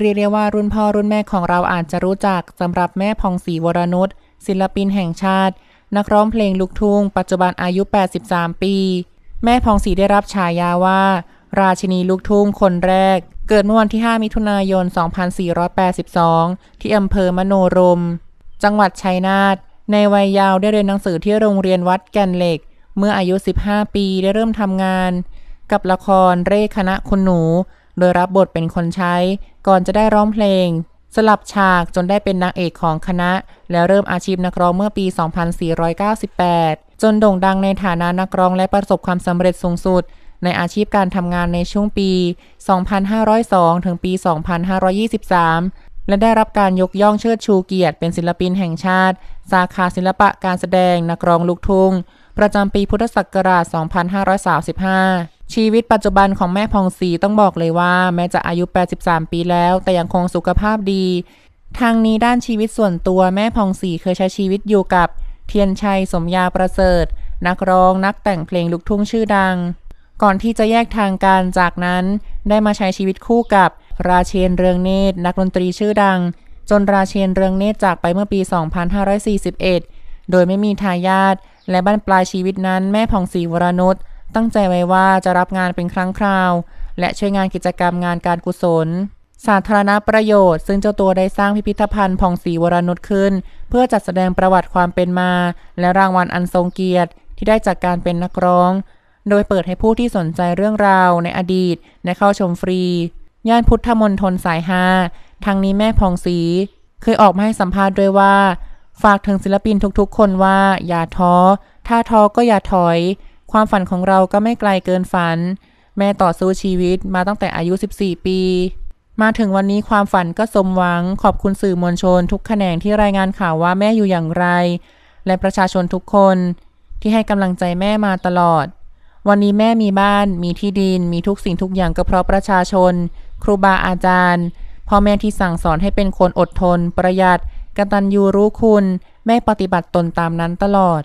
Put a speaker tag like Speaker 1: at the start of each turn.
Speaker 1: เรียกได้ว่ารุ่นพ่อรุ่นแม่ของเราอาจจะรู้จักสำหรับแม่พองศรีวรนุชศิลปินแห่งชาติ นักร้องเพลงลูกทุ่ง ปัจจุบันอายุ 83 ปี แม่พองศรีได้รับฉายาว่า ราชินีลูกทุ่งคนแรก เกิดเมื่อวันที่ 5 มิถุนายน 2482 ที่อำเภอมโนรม จังหวัดชัยนาทในวัยยาวได้เรียนหนังสือที่โรงเรียนวัดแก่นเหล็ก เมื่ออายุ 15 ปีได้เริ่มทำงาน กับละครเร่คณะคุณหนูโดยรับบทเป็นคนใช้ ก่อนจะได้ร้องเพลง สลับฉากจนได้เป็นนางเอกของคณะ แล้วเริ่มอาชีพนักร้องเมื่อปี 2498 จนโด่งดังในฐานะนักร้องและประสบความสำเร็จสูงสุดในอาชีพการทำงานในช่วงปี 2502 ถึงปี 2523 และได้รับการยกย่องเชิดชูเกียรติเป็นศิลปินแห่งชาติ สาขาศิลปะการแสดงนักร้องลูกทุ่งประจำปีพุทธศักราช 2535ชีวิตปัจจุบันของแม่พองศรีต้องบอกเลยว่าแม้จะอายุ 83 ปีแล้ว แต่ยังคงสุขภาพดี ทางนี้ด้านชีวิตส่วนตัวแม่พองศรีเคยใช้ชีวิตอยู่กับ เทียนชัยสมยาประเสริฐ นักร้องนักแต่งเพลงลูกทุ่งชื่อดัง ก่อนที่จะแยกทางกันจากนั้นได้มาใช้ชีวิตคู่กับราเชนเรืองเนตรนักดนตรีชื่อดัง จนราเชนเรืองเนตรจากไปเมื่อปี 2541 โดยไม่มีทายาทและบ้านปลายชีวิตนั้นแม่พองศรีวรนุชตั้งใจไว้ว่าจะรับงานเป็นครั้งคราว และช่วยงานกิจกรรมงานการกุศล สาธารณประโยชน์ซึ่งเจ้าตัวได้สร้างพิพิธภัณฑ์พองศรีวรนุชขึ้น เพื่อจัดแสดงประวัติความเป็นมา และรางวัลอันทรงเกียรติที่ได้จากการเป็นนักร้อง โดยเปิดให้ผู้ที่สนใจเรื่องราว ในอดีตได้เข้าชมฟรีย่านพุทธมนทนสายหาทางนี้แม่พองศรีเคยออกมาให้สัมภาษณ์ด้วยว่า ฝากถึงศิลปินทุกๆคนว่าอย่าท้อถ้าท้อก็อย่าถอยความฝันของเราก็ไม่ไกลเกินฝัน แม่ต่อสู้ชีวิตมาตั้งแต่อายุ 14 ปี มาถึงวันนี้ความฝันก็สมหวังขอบคุณสื่อมวลชน ทุกแขนงที่รายงานข่าวว่าแม่อยู่อย่างไร และประชาชนทุกคนที่ให้กำลังใจแม่มาตลอด วันนี้แม่มีบ้านมีที่ดินมีทุกสิ่งทุกอย่างก็เพราะประชาชน ครูบาอาจารย์พ่อแม่ที่สั่งสอนให้เป็นคนอดทน ประหยัดกตัญญูรู้คุณ แม่ปฏิบัติตนตามนั้นตลอด